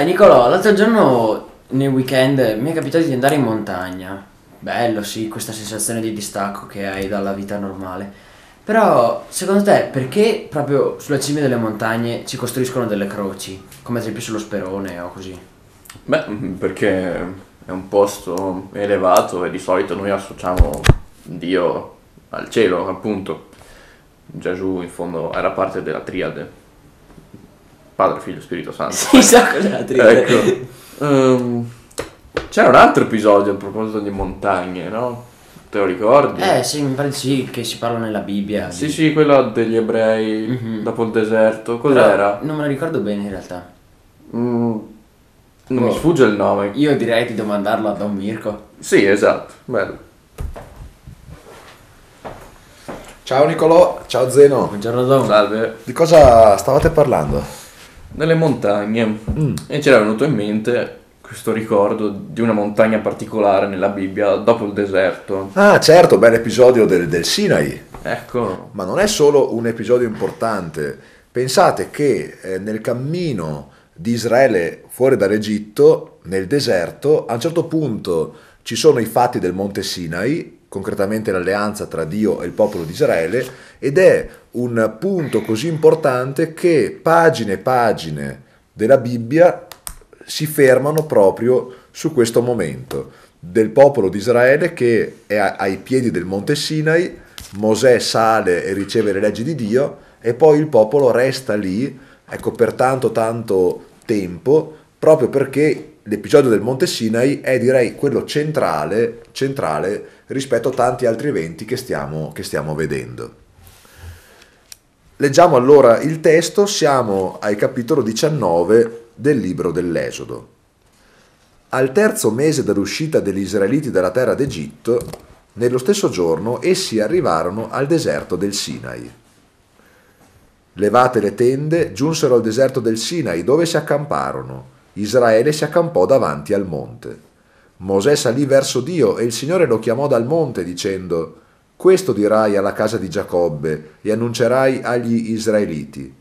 Sai Nicolò, l'altro giorno nel weekend mi è capitato di andare in montagna. Bello, sì, questa sensazione di distacco che hai dalla vita normale. Però, secondo te, perché proprio sulla cima delle montagne ci costruiscono delle croci? Come ad esempio sullo Sperone o così? Beh, mm, perché è un posto elevato e di solito noi associamo Dio al cielo, appunto. Gesù, in fondo, era parte della triade Padre, Figlio, Spirito Santo. Si sa cos'è la triade. Ecco. Um, c'era un altro episodio a proposito di montagne, no? Te lo ricordi? Eh sì, mi pare sì, che si parla nella Bibbia. Sì, di... sì, quello degli ebrei mm-hmm. dopo il deserto. Cos'era? Però non me lo ricordo bene in realtà. Mm, non oh. mi sfugge il nome. Io direi di domandarlo a Don Mirko. Sì, esatto, bello. Ciao Nicolò, ciao Zeno. Buongiorno Don. Salve. Di cosa stavate parlando? nelle montagne mm. e era venuto in mente questo ricordo di una montagna particolare nella Bibbia dopo il deserto. Ah certo, beh l'episodio del, del Sinai. Ecco. Ma non è solo un episodio importante. Pensate che eh, nel cammino di Israele fuori dall'Egitto, nel deserto, a un certo punto ci sono i fatti del Monte Sinai concretamente l'alleanza tra Dio e il popolo di Israele ed è un punto così importante che pagine e pagine della Bibbia si fermano proprio su questo momento del popolo di Israele che è ai piedi del monte Sinai, Mosè sale e riceve le leggi di Dio e poi il popolo resta lì, ecco per tanto tanto tempo, proprio perché l'episodio del monte Sinai è direi quello centrale, centrale rispetto a tanti altri eventi che stiamo, che stiamo vedendo. Leggiamo allora il testo, siamo al capitolo 19 del libro dell'Esodo. Al terzo mese dall'uscita degli israeliti dalla terra d'Egitto, nello stesso giorno essi arrivarono al deserto del Sinai. Levate le tende, giunsero al deserto del Sinai dove si accamparono. Israele si accampò davanti al monte. Mosè salì verso Dio e il Signore lo chiamò dal monte dicendo, Questo dirai alla casa di Giacobbe e annuncerai agli Israeliti.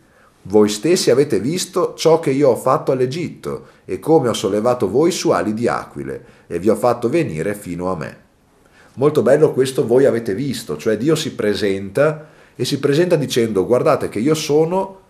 Voi stessi avete visto ciò che io ho fatto all'Egitto e come ho sollevato voi su ali di aquile e vi ho fatto venire fino a me. Molto bello questo voi avete visto, cioè Dio si presenta e si presenta dicendo guardate che io sono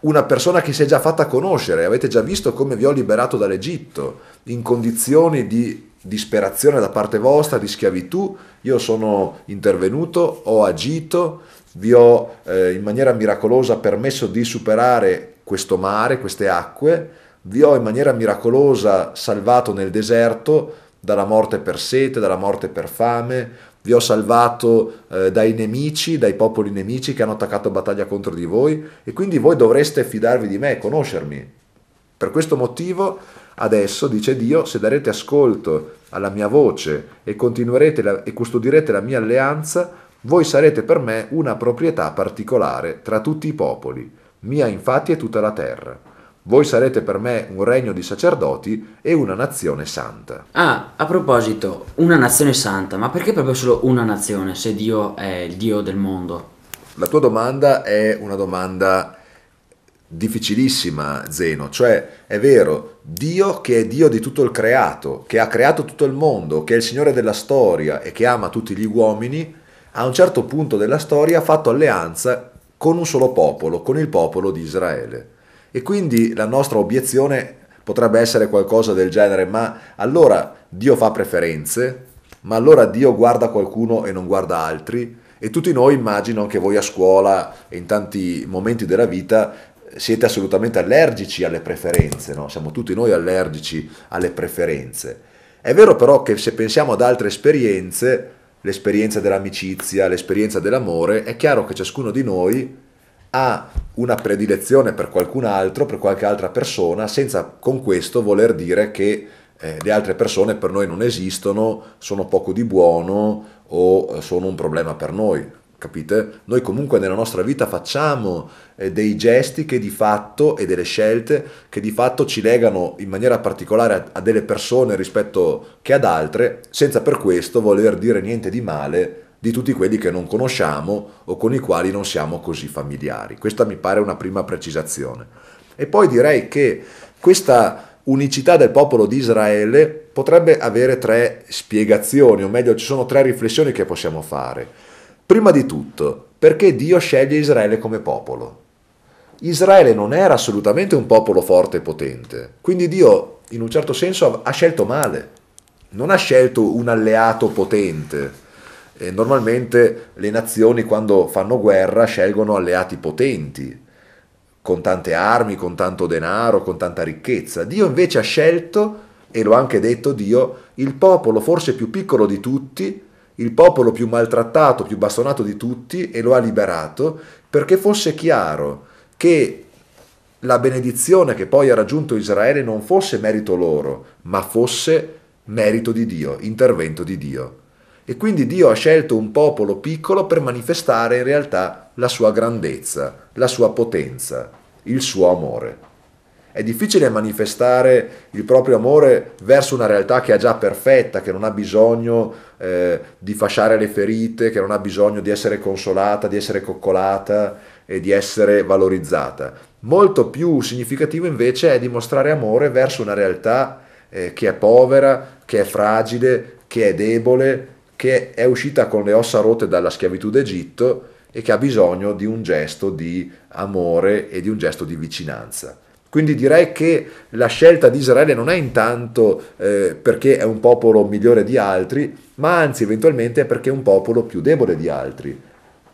una persona che si è già fatta conoscere, avete già visto come vi ho liberato dall'Egitto, in condizioni di disperazione da parte vostra, di schiavitù, io sono intervenuto, ho agito, vi ho eh, in maniera miracolosa permesso di superare questo mare, queste acque, vi ho in maniera miracolosa salvato nel deserto dalla morte per sete, dalla morte per fame, vi ho salvato eh, dai nemici, dai popoli nemici che hanno attaccato battaglia contro di voi e quindi voi dovreste fidarvi di me, conoscermi. Per questo motivo adesso, dice Dio, se darete ascolto alla mia voce e continuerete la, e custodirete la mia alleanza, voi sarete per me una proprietà particolare tra tutti i popoli. Mia infatti è tutta la terra. Voi sarete per me un regno di sacerdoti e una nazione santa. Ah, a proposito, una nazione santa, ma perché proprio solo una nazione se Dio è il Dio del mondo? La tua domanda è una domanda difficilissima, Zeno, cioè è vero, Dio che è Dio di tutto il creato, che ha creato tutto il mondo, che è il Signore della storia e che ama tutti gli uomini, a un certo punto della storia ha fatto alleanza con un solo popolo, con il popolo di Israele. E quindi la nostra obiezione potrebbe essere qualcosa del genere, ma allora Dio fa preferenze, ma allora Dio guarda qualcuno e non guarda altri. E tutti noi immagino che voi a scuola e in tanti momenti della vita siete assolutamente allergici alle preferenze, no? siamo tutti noi allergici alle preferenze. È vero però che se pensiamo ad altre esperienze, l'esperienza dell'amicizia, l'esperienza dell'amore, è chiaro che ciascuno di noi ha una predilezione per qualcun altro, per qualche altra persona, senza con questo voler dire che eh, le altre persone per noi non esistono, sono poco di buono o eh, sono un problema per noi. Capite? Noi comunque nella nostra vita facciamo eh, dei gesti che di fatto e delle scelte che di fatto ci legano in maniera particolare a, a delle persone rispetto che ad altre, senza per questo voler dire niente di male di tutti quelli che non conosciamo o con i quali non siamo così familiari. Questa mi pare una prima precisazione. E poi direi che questa unicità del popolo di Israele potrebbe avere tre spiegazioni, o meglio ci sono tre riflessioni che possiamo fare. Prima di tutto, perché Dio sceglie Israele come popolo? Israele non era assolutamente un popolo forte e potente, quindi Dio in un certo senso ha scelto male, non ha scelto un alleato potente, eh, normalmente le nazioni quando fanno guerra scelgono alleati potenti, con tante armi, con tanto denaro, con tanta ricchezza. Dio invece ha scelto, e lo ha anche detto Dio, il popolo forse più piccolo di tutti, il popolo più maltrattato, più bastonato di tutti, e lo ha liberato perché fosse chiaro che la benedizione che poi ha raggiunto Israele non fosse merito loro, ma fosse merito di Dio, intervento di Dio. E quindi Dio ha scelto un popolo piccolo per manifestare in realtà la sua grandezza, la sua potenza, il suo amore. È difficile manifestare il proprio amore verso una realtà che è già perfetta, che non ha bisogno eh, di fasciare le ferite, che non ha bisogno di essere consolata, di essere coccolata e di essere valorizzata. Molto più significativo invece è dimostrare amore verso una realtà eh, che è povera, che è fragile, che è debole, che è uscita con le ossa rotte dalla schiavitù d'Egitto e che ha bisogno di un gesto di amore e di un gesto di vicinanza. Quindi direi che la scelta di Israele non è intanto eh, perché è un popolo migliore di altri, ma anzi eventualmente è perché è un popolo più debole di altri.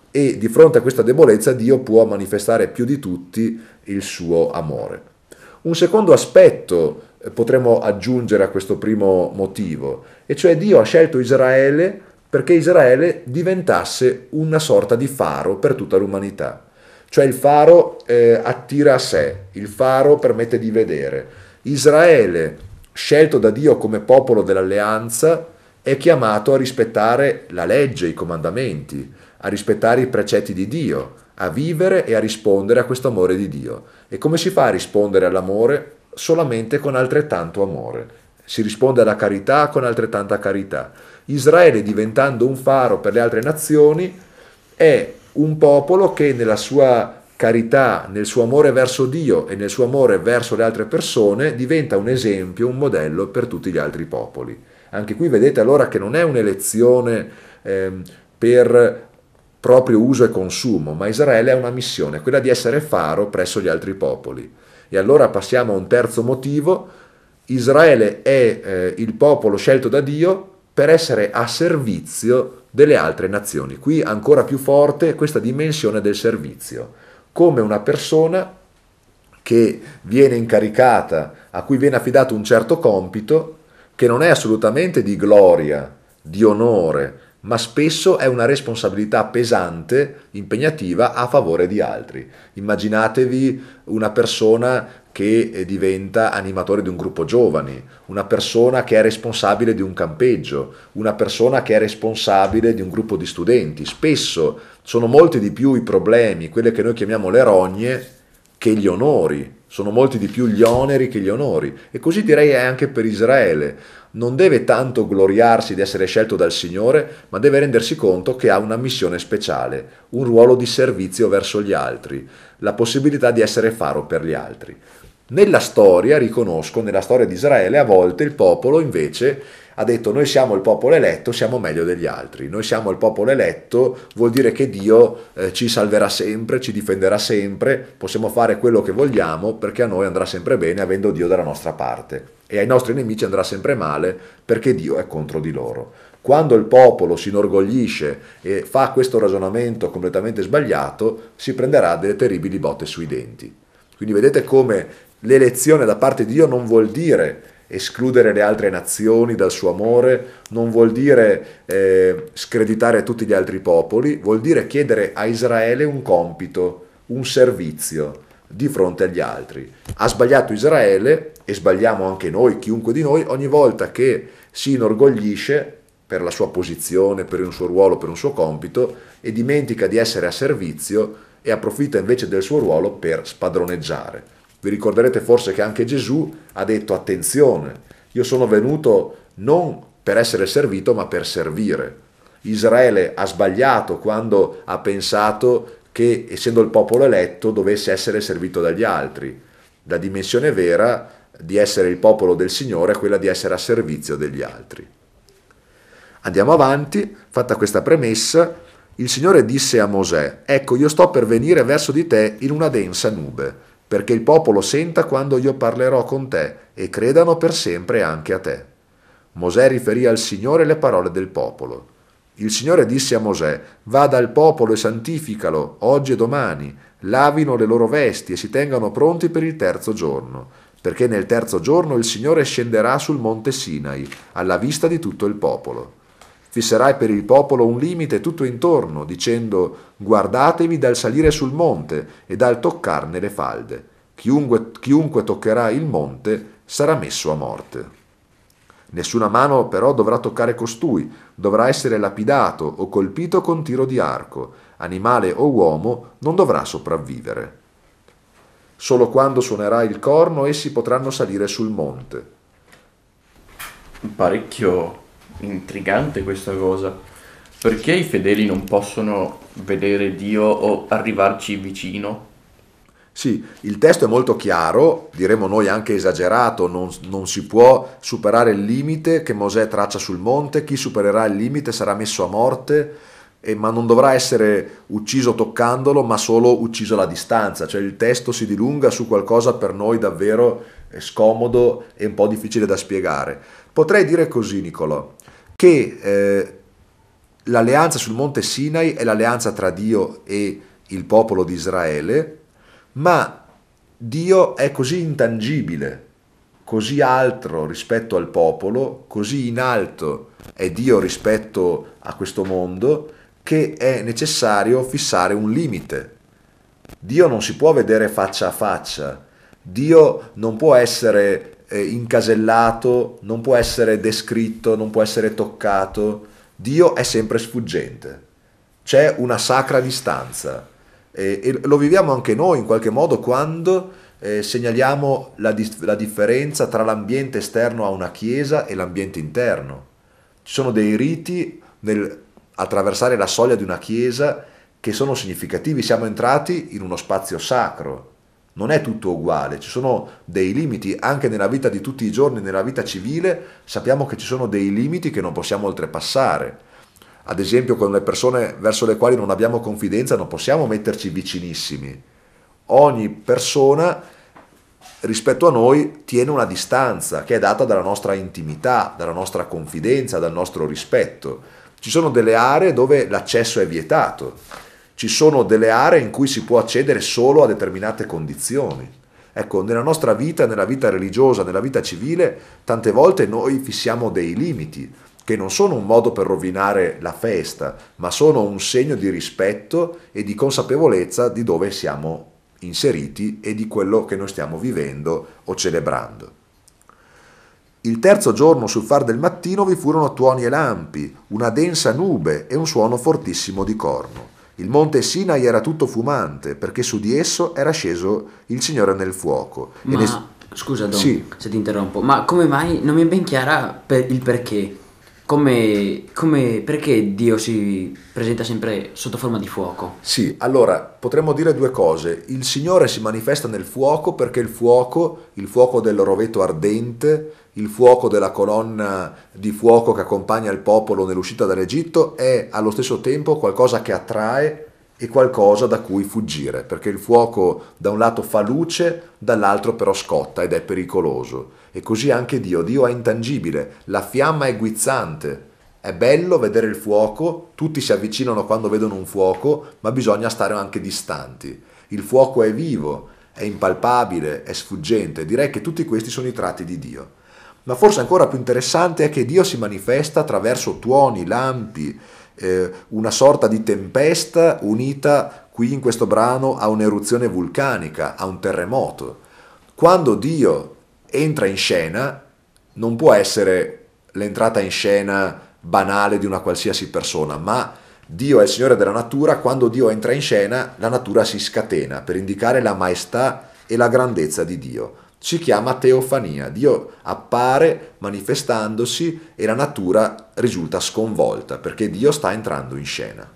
E di fronte a questa debolezza Dio può manifestare più di tutti il suo amore. Un secondo aspetto potremmo aggiungere a questo primo motivo, e cioè Dio ha scelto Israele perché Israele diventasse una sorta di faro per tutta l'umanità. Cioè il faro eh, attira a sé, il faro permette di vedere. Israele, scelto da Dio come popolo dell'alleanza, è chiamato a rispettare la legge, i comandamenti, a rispettare i precetti di Dio, a vivere e a rispondere a questo amore di Dio. E come si fa a rispondere all'amore? solamente con altrettanto amore. Si risponde alla carità con altrettanta carità. Israele, diventando un faro per le altre nazioni, è un popolo che nella sua carità, nel suo amore verso Dio e nel suo amore verso le altre persone, diventa un esempio, un modello per tutti gli altri popoli. Anche qui vedete allora che non è un'elezione eh, per proprio uso e consumo, ma Israele ha una missione, quella di essere faro presso gli altri popoli. E allora passiamo a un terzo motivo. Israele è eh, il popolo scelto da Dio per essere a servizio delle altre nazioni. Qui ancora più forte questa dimensione del servizio, come una persona che viene incaricata, a cui viene affidato un certo compito, che non è assolutamente di gloria, di onore, ma spesso è una responsabilità pesante, impegnativa a favore di altri. Immaginatevi una persona che eh, diventa animatore di un gruppo giovani, una persona che è responsabile di un campeggio, una persona che è responsabile di un gruppo di studenti. Spesso sono molti di più i problemi, quelle che noi chiamiamo le rogne, che gli onori. Sono molti di più gli oneri che gli onori. E così direi anche per Israele non deve tanto gloriarsi di essere scelto dal Signore, ma deve rendersi conto che ha una missione speciale, un ruolo di servizio verso gli altri, la possibilità di essere faro per gli altri. Nella storia, riconosco, nella storia di Israele, a volte il popolo invece ha detto noi siamo il popolo eletto, siamo meglio degli altri, noi siamo il popolo eletto, vuol dire che Dio eh, ci salverà sempre, ci difenderà sempre, possiamo fare quello che vogliamo perché a noi andrà sempre bene avendo Dio dalla nostra parte e ai nostri nemici andrà sempre male perché Dio è contro di loro. Quando il popolo si inorgoglisce e fa questo ragionamento completamente sbagliato, si prenderà delle terribili botte sui denti. Quindi vedete come l'elezione da parte di Dio non vuol dire escludere le altre nazioni dal suo amore, non vuol dire eh, screditare tutti gli altri popoli, vuol dire chiedere a Israele un compito, un servizio di fronte agli altri. Ha sbagliato Israele e sbagliamo anche noi, chiunque di noi, ogni volta che si inorgoglisce per la sua posizione, per un suo ruolo, per un suo compito e dimentica di essere a servizio e approfitta invece del suo ruolo per spadroneggiare. Vi ricorderete forse che anche Gesù ha detto attenzione, io sono venuto non per essere servito ma per servire. Israele ha sbagliato quando ha pensato che essendo il popolo eletto dovesse essere servito dagli altri. La dimensione vera di essere il popolo del Signore è quella di essere a servizio degli altri. Andiamo avanti, fatta questa premessa, il Signore disse a Mosè, ecco io sto per venire verso di te in una densa nube perché il popolo senta quando io parlerò con te e credano per sempre anche a te. Mosè riferì al Signore le parole del popolo. Il Signore disse a Mosè, vada al popolo e santificalo, oggi e domani, lavino le loro vesti e si tengano pronti per il terzo giorno, perché nel terzo giorno il Signore scenderà sul monte Sinai, alla vista di tutto il popolo. Fisserai per il popolo un limite tutto intorno, dicendo guardatevi dal salire sul monte e dal toccarne le falde. Chiunque, chiunque toccherà il monte sarà messo a morte. Nessuna mano però dovrà toccare costui, dovrà essere lapidato o colpito con tiro di arco, animale o uomo non dovrà sopravvivere. Solo quando suonerà il corno essi potranno salire sul monte. Parecchio intrigante questa cosa. Perché i fedeli non possono vedere Dio o arrivarci vicino? Sì, il testo è molto chiaro, diremmo noi anche esagerato, non, non, si può superare il limite che Mosè traccia sul monte, chi supererà il limite sarà messo a morte, eh, ma non dovrà essere ucciso toccandolo, ma solo ucciso alla distanza, cioè il testo si dilunga su qualcosa per noi davvero eh, scomodo e un po' difficile da spiegare. Potrei dire così, Nicolò, che eh, l'alleanza sul monte Sinai è l'alleanza tra Dio e il popolo di Israele, ma Dio è così intangibile, così altro rispetto al popolo, così in alto è Dio rispetto a questo mondo, che è necessario fissare un limite. Dio non si può vedere faccia a faccia, Dio non può essere eh, incasellato, non può essere descritto, non può essere toccato. Dio è sempre sfuggente, c'è una sacra distanza e, e lo viviamo anche noi in qualche modo quando eh, segnaliamo la, dis- la differenza tra l'ambiente esterno a una chiesa e l'ambiente interno. Ci sono dei riti nel attraversare la soglia di una chiesa che sono significativi, siamo entrati in uno spazio sacro non è tutto uguale, ci sono dei limiti anche nella vita di tutti i giorni, nella vita civile, sappiamo che ci sono dei limiti che non possiamo oltrepassare. Ad esempio con le persone verso le quali non abbiamo confidenza non possiamo metterci vicinissimi. Ogni persona rispetto a noi tiene una distanza che è data dalla nostra intimità, dalla nostra confidenza, dal nostro rispetto. Ci sono delle aree dove l'accesso è vietato ci sono delle aree in cui si può accedere solo a determinate condizioni. Ecco, nella nostra vita, nella vita religiosa, nella vita civile, tante volte noi fissiamo dei limiti che non sono un modo per rovinare la festa, ma sono un segno di rispetto e di consapevolezza di dove siamo inseriti e di quello che noi stiamo vivendo o celebrando. Il terzo giorno sul far del mattino vi furono tuoni e lampi, una densa nube e un suono fortissimo di corno. Il monte Sinai era tutto fumante perché su di esso era sceso il Signore nel fuoco. Ma, ne... Scusa Don, sì. se ti interrompo, ma come mai non mi è ben chiara per il perché? Come, come, perché Dio si presenta sempre sotto forma di fuoco? Sì, allora potremmo dire due cose. Il Signore si manifesta nel fuoco perché il fuoco, il fuoco del rovetto ardente, il fuoco della colonna di fuoco che accompagna il popolo nell'uscita dall'Egitto, è allo stesso tempo qualcosa che attrae e qualcosa da cui fuggire, perché il fuoco da un lato fa luce, dall'altro però scotta ed è pericoloso. E così anche Dio, Dio è intangibile, la fiamma è guizzante. È bello vedere il fuoco, tutti si avvicinano quando vedono un fuoco, ma bisogna stare anche distanti. Il fuoco è vivo, è impalpabile, è sfuggente, direi che tutti questi sono i tratti di Dio. Ma forse ancora più interessante è che Dio si manifesta attraverso tuoni, lampi, eh, una sorta di tempesta unita qui in questo brano a un'eruzione vulcanica, a un terremoto. Quando Dio entra in scena, non può essere l'entrata in scena banale di una qualsiasi persona, ma Dio è il Signore della natura, quando Dio entra in scena la natura si scatena per indicare la maestà e la grandezza di Dio si chiama teofania. Dio appare manifestandosi e la natura risulta sconvolta perché Dio sta entrando in scena.